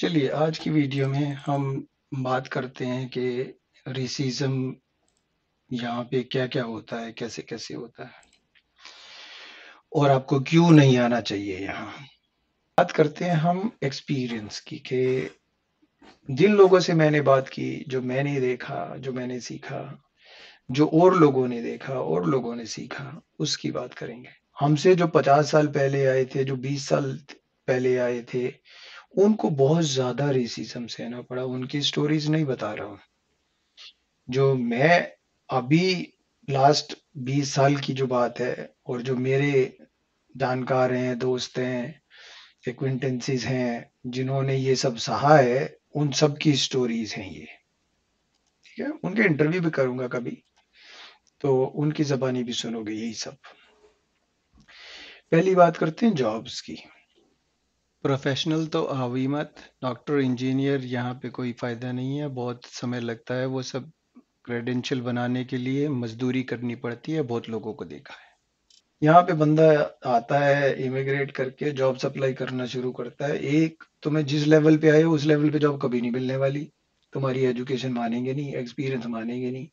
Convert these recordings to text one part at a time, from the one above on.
चलिए आज की वीडियो में हम बात करते हैं कि रेसिज्म यहाँ पे क्या क्या होता है कैसे कैसे होता है और आपको क्यों नहीं आना चाहिए यहाँ बात करते हैं हम एक्सपीरियंस की के जिन लोगों से मैंने बात की जो मैंने देखा जो मैंने सीखा जो और लोगों ने देखा और लोगों ने सीखा उसकी बात करेंगे हमसे जो पचास साल पहले आए थे जो बीस साल पहले आए थे उनको बहुत ज्यादा रेसिज्म सहना पड़ा उनकी स्टोरीज नहीं बता रहा हूं जो मैं अभी लास्ट बीस साल की जो बात है और जो मेरे जानकार हैं दोस्त हैं एक्विंटेंसीज हैं जिन्होंने ये सब सहा है उन सब की स्टोरीज हैं ये ठीक है उनके इंटरव्यू भी करूंगा कभी तो उनकी जबानी भी सुनोगे यही सब पहली बात करते हैं जॉब्स की प्रोफेशनल तो आओ मत डॉक्टर इंजीनियर यहाँ पे कोई फ़ायदा नहीं है बहुत समय लगता है वो सब क्रेडेंशियल बनाने के लिए मजदूरी करनी पड़ती है बहुत लोगों को देखा है यहाँ पे बंदा आता है इमिग्रेट करके जॉब सप्लाई करना शुरू करता है एक तुम्हें जिस लेवल पे आए हो उस लेवल पे जॉब कभी नहीं मिलने वाली तुम्हारी एजुकेशन मानेंगे नहीं एक्सपीरियंस मानेंगे नहीं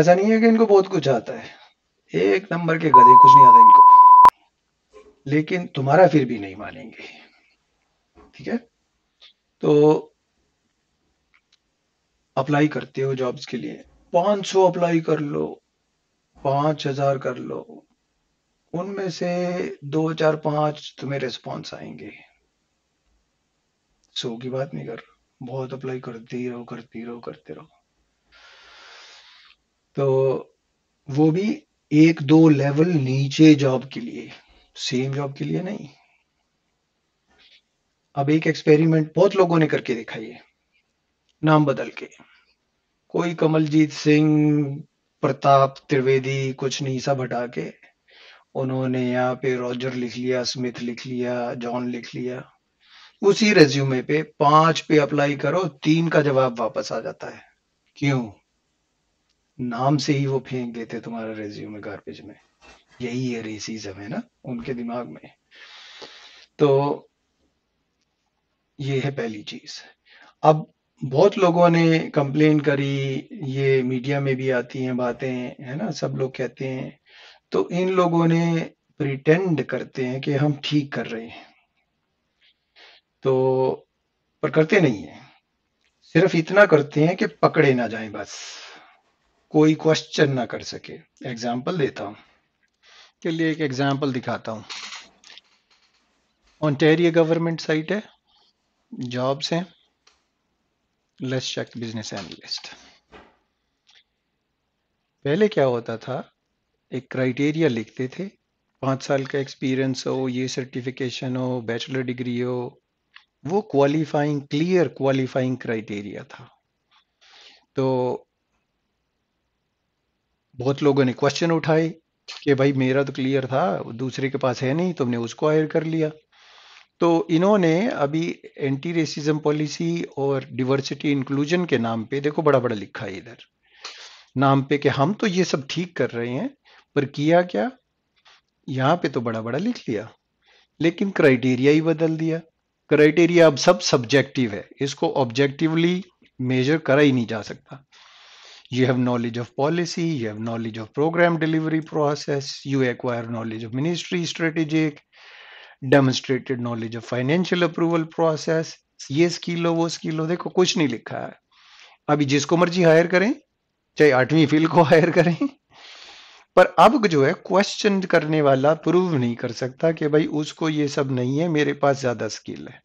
ऐसा नहीं है कि इनको बहुत कुछ आता है एक नंबर के गधे कुछ नहीं आता इनको लेकिन तुम्हारा फिर भी नहीं मानेंगे ठीक है तो अप्लाई करते हो जॉब्स के लिए 500 अप्लाई कर लो 5000 कर लो उनमें से दो चार पांच तुम्हें रिस्पॉन्स आएंगे सो की बात नहीं कर बहुत अप्लाई करते रहो करते रहो करते रहो तो वो भी एक दो लेवल नीचे जॉब के लिए सेम जॉब के लिए नहीं अब एक एक्सपेरिमेंट बहुत लोगों ने करके देखा ये नाम बदल के कोई कमलजीत सिंह प्रताप त्रिवेदी कुछ नहीं सब हटा के उन्होंने यहाँ पे रॉजर लिख लिया स्मिथ लिख लिया जॉन लिख लिया उसी रेज्यूमे पे पांच पे अप्लाई करो तीन का जवाब वापस आ जाता है क्यों नाम से ही वो फेंक देते तुम्हारा रेज्यूमे गार्बेज में यही ये रेसिज्म है ना उनके दिमाग में तो ये है पहली चीज अब बहुत लोगों ने कंप्लेन करी ये मीडिया में भी आती हैं बातें है ना सब लोग कहते हैं तो इन लोगों ने प्रिटेंड करते हैं कि हम ठीक कर रहे हैं तो पर करते नहीं है सिर्फ इतना करते हैं कि पकड़े ना जाएं बस कोई क्वेश्चन ना कर सके एग्जाम्पल देता हूं चलिए एक एग्जांपल दिखाता हूँ ऑनटेरियो गवर्नमेंट साइट है जॉब्स हैं लेस चेक बिजनेस एनालिस्ट पहले क्या होता था एक क्राइटेरिया लिखते थे पाँच साल का एक्सपीरियंस हो ये सर्टिफिकेशन हो बैचलर डिग्री हो वो क्वालिफाइंग क्लियर क्वालिफाइंग क्राइटेरिया था तो बहुत लोगों ने क्वेश्चन उठाए कि भाई मेरा तो क्लियर था दूसरे के पास है नहीं तुमने उसको हायर कर लिया तो इन्होंने अभी एंटी रेसिज्म पॉलिसी और डिवर्सिटी इंक्लूजन के नाम पे देखो बड़ा बड़ा लिखा है इधर नाम पे कि हम तो ये सब ठीक कर रहे हैं पर किया क्या यहाँ पे तो बड़ा बड़ा लिख लिया लेकिन क्राइटेरिया ही बदल दिया क्राइटेरिया अब सब सब्जेक्टिव है इसको ऑब्जेक्टिवली मेजर करा ही नहीं जा सकता you have knowledge of policy you have knowledge of program delivery process you acquire knowledge of ministry strategic demonstrated knowledge of financial approval process ये स्किल हो वो स्किल हो देखो कुछ नहीं लिखा है अभी जिसको मर्जी हायर करें चाहे आठवीं फील्ड को हायर करें पर अब जो है क्वेश्चन करने वाला प्रूव नहीं कर सकता कि भाई उसको ये सब नहीं है मेरे पास ज्यादा स्किल है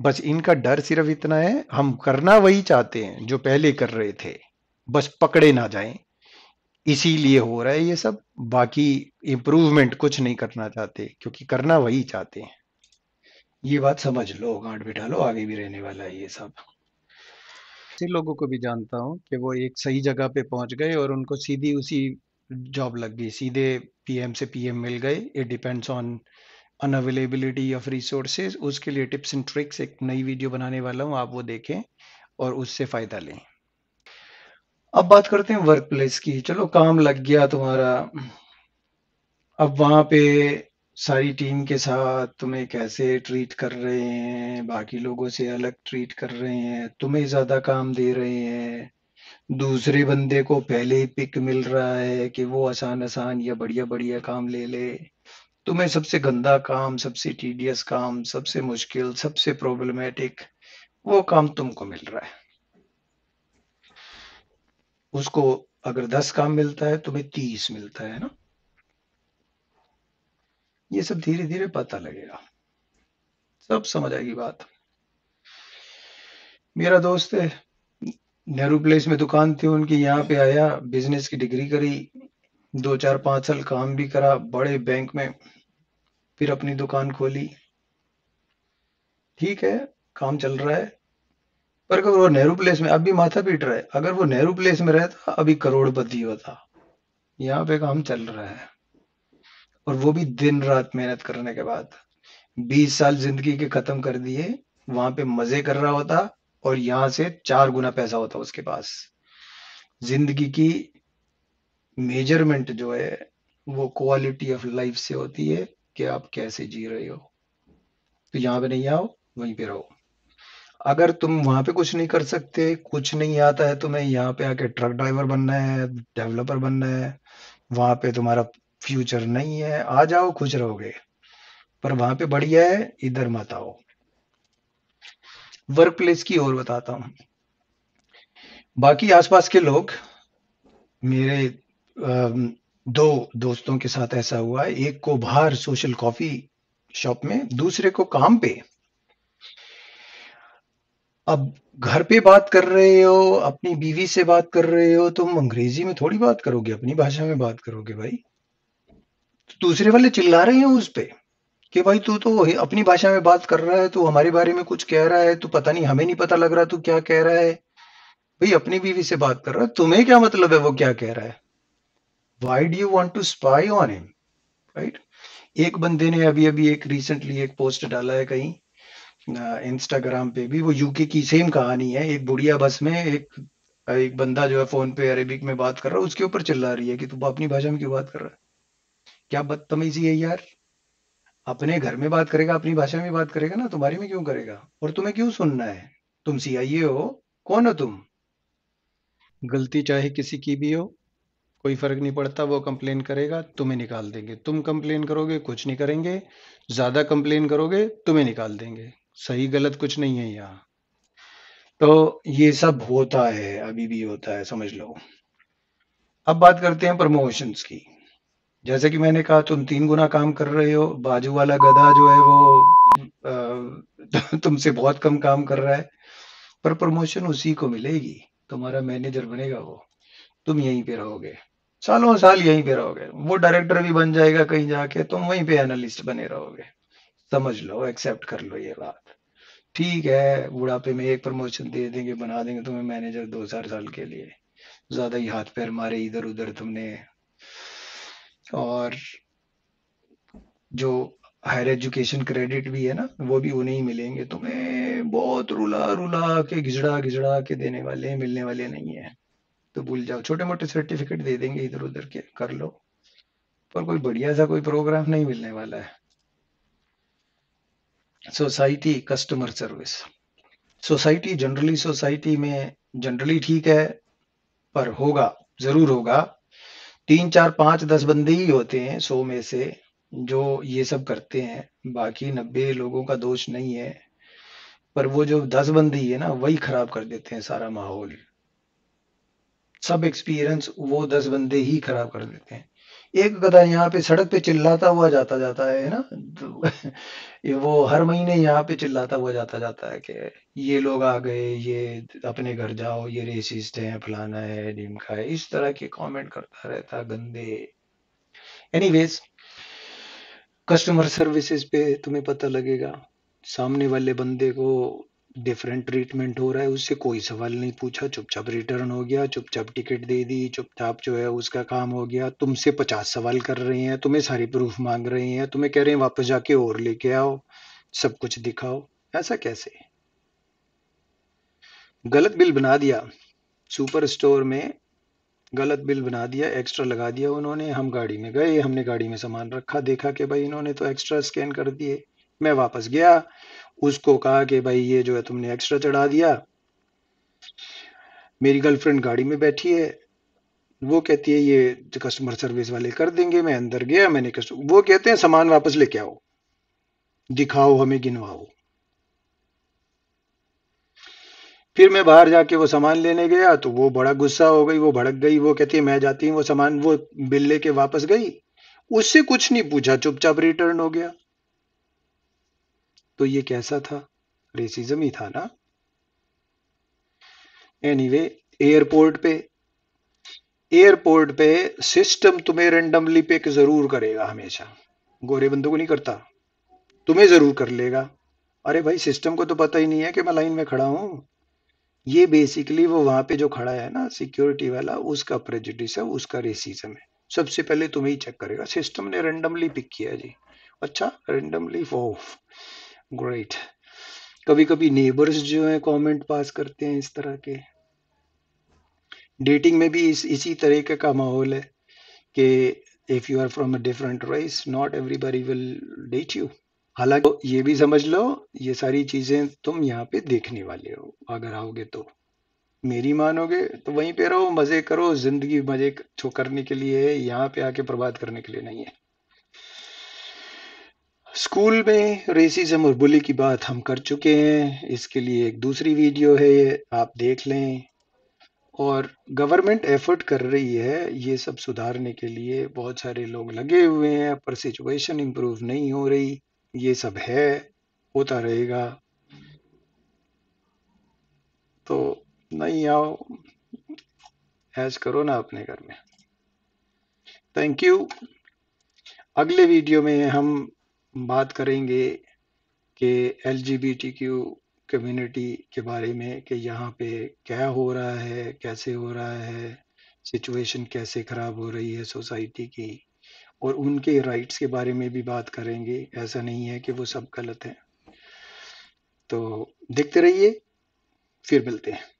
बस इनका डर सिर्फ इतना है हम करना वही चाहते हैं जो पहले कर रहे थे बस पकड़े ना जाएं इसीलिए हो रहा है ये सब बाकी इम्प्रूवमेंट कुछ नहीं करना चाहते क्योंकि करना वही चाहते हैं ये बात समझ लो गांठ बिठा लो आगे भी रहने वाला है ये सब ऐसे लोगों को भी जानता हूँ कि वो एक सही जगह पे पहुंच गए और उनको सीधी उसी जॉब लग गई सीधे पीएम से पीएम मिल गए it depends on unavailability of resources उसके लिए टिप्स एंड ट्रिक्स एक नई वीडियो बनाने वाला हूँ आप वो देखें और उससे फायदा लें अब बात करते हैं वर्क प्लेस की चलो काम लग गया तुम्हारा अब वहां पे सारी टीम के साथ तुम्हें कैसे ट्रीट कर रहे हैं बाकी लोगों से अलग ट्रीट कर रहे हैं तुम्हें ज्यादा काम दे रहे हैं दूसरे बंदे को पहले ही पिक मिल रहा है कि वो आसान आसान या बढ़िया बढ़िया काम ले ले तुम्हें सबसे गंदा काम सबसे टीडियस काम सबसे मुश्किल सबसे प्रॉब्लमेटिक वो काम तुमको मिल रहा है उसको अगर दस काम मिलता है तुम्हें तीस मिलता है ना ये सब धीरे धीरे पता लगेगा सब समझ आएगी बात मेरा दोस्त है नेहरू प्लेस में दुकान थी उनकी यहाँ पे आया बिजनेस की डिग्री करी दो चार पांच साल काम भी करा बड़े बैंक में फिर अपनी दुकान खोली ठीक है काम चल रहा है पर अगर वो नेहरू प्लेस में अभी माथा पीट रहा है अगर वो नेहरू प्लेस में रहता तो अभी करोड़पति होता यहाँ पे काम चल रहा है और वो भी दिन रात मेहनत करने के बाद बीस साल जिंदगी के खत्म कर दिए वहां पे मजे कर रहा होता और यहां से चार गुना पैसा होता उसके पास जिंदगी की मेजरमेंट जो है वो क्वालिटी ऑफ लाइफ से होती है कि आप कैसे जी रहे हो तो यहाँ पे नहीं आओ वहीं पे रहो अगर तुम वहां पे कुछ नहीं कर सकते, कुछ नहीं आता है तुम्हें, यहाँ पे आके ट्रक ड्राइवर बनना है, डेवलपर बनना है, वहां पे तुम्हारा फ्यूचर नहीं है, आ जाओ खुश रहोगे। पर वहां पे बढ़िया है, इधर मत आओ। वर्क प्लेस की ओर बताता हूं बाकी आसपास के लोग मेरे दो दोस्तों के साथ ऐसा हुआ है, एक को बाहर सोशल कॉफ़ी शॉप में, दूसरे को काम पे। अब घर पे बात कर रहे हो, अपनी बीवी से बात कर रहे हो, तुम अंग्रेज़ी में थोड़ी बात करोगे, अपनी भाषा में बात करोगे भाई। तो दूसरे वाले चिल्ला रहे हैं उस पे, कि भाई तू तो अपनी भाषा में बात कर रहा है, तू हमारे बारे में कुछ कह रहा है, तू पता नहीं हमें नहीं पता लग रहा तू क्या कह रहा है। भाई अपनी बीवी से बात कर रहा है, तुम्हें क्या मतलब है वो क्या कह रहा है? Why do you want to spy on him? Right? एक बंदे ने अभी-अभी एक रिसेंटली एक पोस्ट डाला है कहीं इंस्टाग्राम पे भी वो यूके की सेम कहानी है एक बुढ़िया बस में एक एक बंदा जो है फोन पे अरेबिक में बात कर रहा है उसके ऊपर चिल्ला रही है कि तू अपनी भाषा में क्यों बात कर रहा है क्या बदतमीजी है यार अपने घर में बात करेगा अपनी भाषा में बात करेगा ना तुम्हारी में क्यों करेगा और तुम्हें क्यों सुनना है तुम सी हो कौन हो तुम गलती चाहे किसी की भी हो कोई फर्क नहीं पड़ता वो कंप्लेन करेगा तुम्हें निकाल देंगे तुम कंप्लेन करोगे कुछ नहीं करेंगे ज्यादा कंप्लेन करोगे तुम्हें निकाल देंगे सही गलत कुछ नहीं है यहाँ तो ये सब होता है अभी भी होता है समझ लो अब बात करते हैं प्रमोशंस की जैसे कि मैंने कहा तुम तीन गुना काम कर रहे हो बाजू वाला गधा जो है वो तुमसे बहुत कम काम कर रहा है पर प्रमोशन उसी को मिलेगी तुम्हारा मैनेजर बनेगा वो तुम यहीं पे रहोगे सालों साल यहीं पे रहोगे वो डायरेक्टर भी बन जाएगा कहीं जाके तुम वहीं पे एनालिस्ट बने रहोगे समझ लो एक्सेप्ट कर लो ये बात ठीक है बुढ़ापे में एक प्रमोशन दे देंगे बना देंगे तुम्हें मैनेजर दो चार साल के लिए ज्यादा ही हाथ पैर मारे इधर उधर तुमने और जो हायर एजुकेशन क्रेडिट भी है ना वो भी उन्हें ही मिलेंगे तुम्हें बहुत रुला रुला के घिजड़ा घिजड़ा के देने वाले मिलने वाले नहीं है तो भूल जाओ छोटे मोटे सर्टिफिकेट दे देंगे इधर उधर के कर लो पर कोई बढ़िया सा कोई प्रोग्राम नहीं मिलने वाला है society customer service society generally society में जनरली ठीक है पर होगा जरूर होगा तीन चार पांच दस बंदे ही होते हैं सौ में से जो ये सब करते हैं बाकी नब्बे लोगों का दोष नहीं है पर वो जो दस बंदी है ना वही खराब कर देते हैं सारा माहौल सब एक्सपीरियंस वो दस बंदे ही खराब कर देते हैं एक गधा यहाँ पे सड़क पे चिल्लाता हुआ जाता जाता है ना तो वो हर महीने यहाँ पे चिल्लाता हुआ जाता जाता है कि ये लोग आ गए ये अपने घर जाओ ये रेसिस्ट है फलाना है डिमका है इस तरह के कमेंट करता रहता गंदे एनीवेज कस्टमर सर्विसेज पे तुम्हें पता लगेगा सामने वाले बंदे को डिफरेंट ट्रीटमेंट हो रहा है उससे कोई सवाल नहीं पूछा चुपचाप रिटर्न हो गया चुपचाप टिकट दे दी चुपचाप जो है उसका काम हो गया तुमसे पचास सवाल कर रहे हैं तुम्हें सारी प्रूफ मांग रहे हैं तुम्हें कह रहे हैं वापस जाके और लेके आओ सब कुछ दिखाओ ऐसा कैसे गलत बिल बना दिया सुपर स्टोर में गलत बिल बना दिया एक्स्ट्रा लगा दिया उन्होंने हम गाड़ी में गए हमने गाड़ी में सामान रखा देखा कि भाई इन्होंने तो एक्स्ट्रा स्कैन कर दिए मैं वापस गया उसको कहा कि भाई ये जो है तुमने एक्स्ट्रा चढ़ा दिया मेरी गर्लफ्रेंड गाड़ी में बैठी है वो कहती है ये कस्टमर सर्विस वाले कर देंगे मैं अंदर गया मैंने कस्टमर वो कहते हैं सामान वापस लेके आओ दिखाओ हमें गिनवाओ फिर मैं बाहर जाके वो सामान लेने गया तो वो बड़ा गुस्सा हो गई वो भड़क गई वो कहती है मैं जाती हूँ वो सामान वो बिल लेके वापस गई उससे कुछ नहीं पूछा चुपचाप रिटर्न हो गया तो ये कैसा था रेसिज्म ही था ना एनीवे वे एयरपोर्ट पे एयरपोर्ट पे सिस्टम तुम्हें रेंडमली पिक जरूर करेगा हमेशा गोरे बंदों को नहीं करता तुम्हें जरूर कर लेगा अरे भाई सिस्टम को तो पता ही नहीं है कि मैं लाइन में खड़ा हूं ये बेसिकली वो वहां पे जो खड़ा है ना सिक्योरिटी वाला उसका प्रेजिडिस है उसका रेसिज्म है सबसे पहले तुम्हें ही चेक करेगा सिस्टम ने रेंडमली पिक किया जी अच्छा रेंडमली फॉफ ग्रेट कभी कभी नेबर्स जो है कमेंट पास करते हैं इस तरह के डेटिंग में भी इस इसी तरीके का माहौल है कि if you are from a different race not everybody will date you हालांकि तो ये भी समझ लो ये सारी चीज़ें तुम यहाँ पे देखने वाले हो अगर आओगे तो मेरी मानोगे तो वहीं पे रहो मज़े करो ज़िंदगी मज़े करने के लिए है यहाँ पे आके बर्बाद करने के लिए नहीं है स्कूल में रेसिज्म और बुली की बात हम कर चुके हैं इसके लिए एक दूसरी वीडियो है आप देख लें और गवर्नमेंट एफर्ट कर रही है ये सब सुधारने के लिए बहुत सारे लोग लगे हुए हैं पर सिचुएशन इम्प्रूव नहीं हो रही ये सब है होता रहेगा तो नहीं आओ ऐश करो ना अपने घर में थैंक यू अगले वीडियो में हम बात करेंगे कि एल कम्युनिटी के बारे में कि यहाँ पे क्या हो रहा है कैसे हो रहा है सिचुएशन कैसे ख़राब हो रही है सोसाइटी की और उनके राइट्स के बारे में भी बात करेंगे ऐसा नहीं है कि वो सब गलत हैं तो देखते रहिए फिर मिलते हैं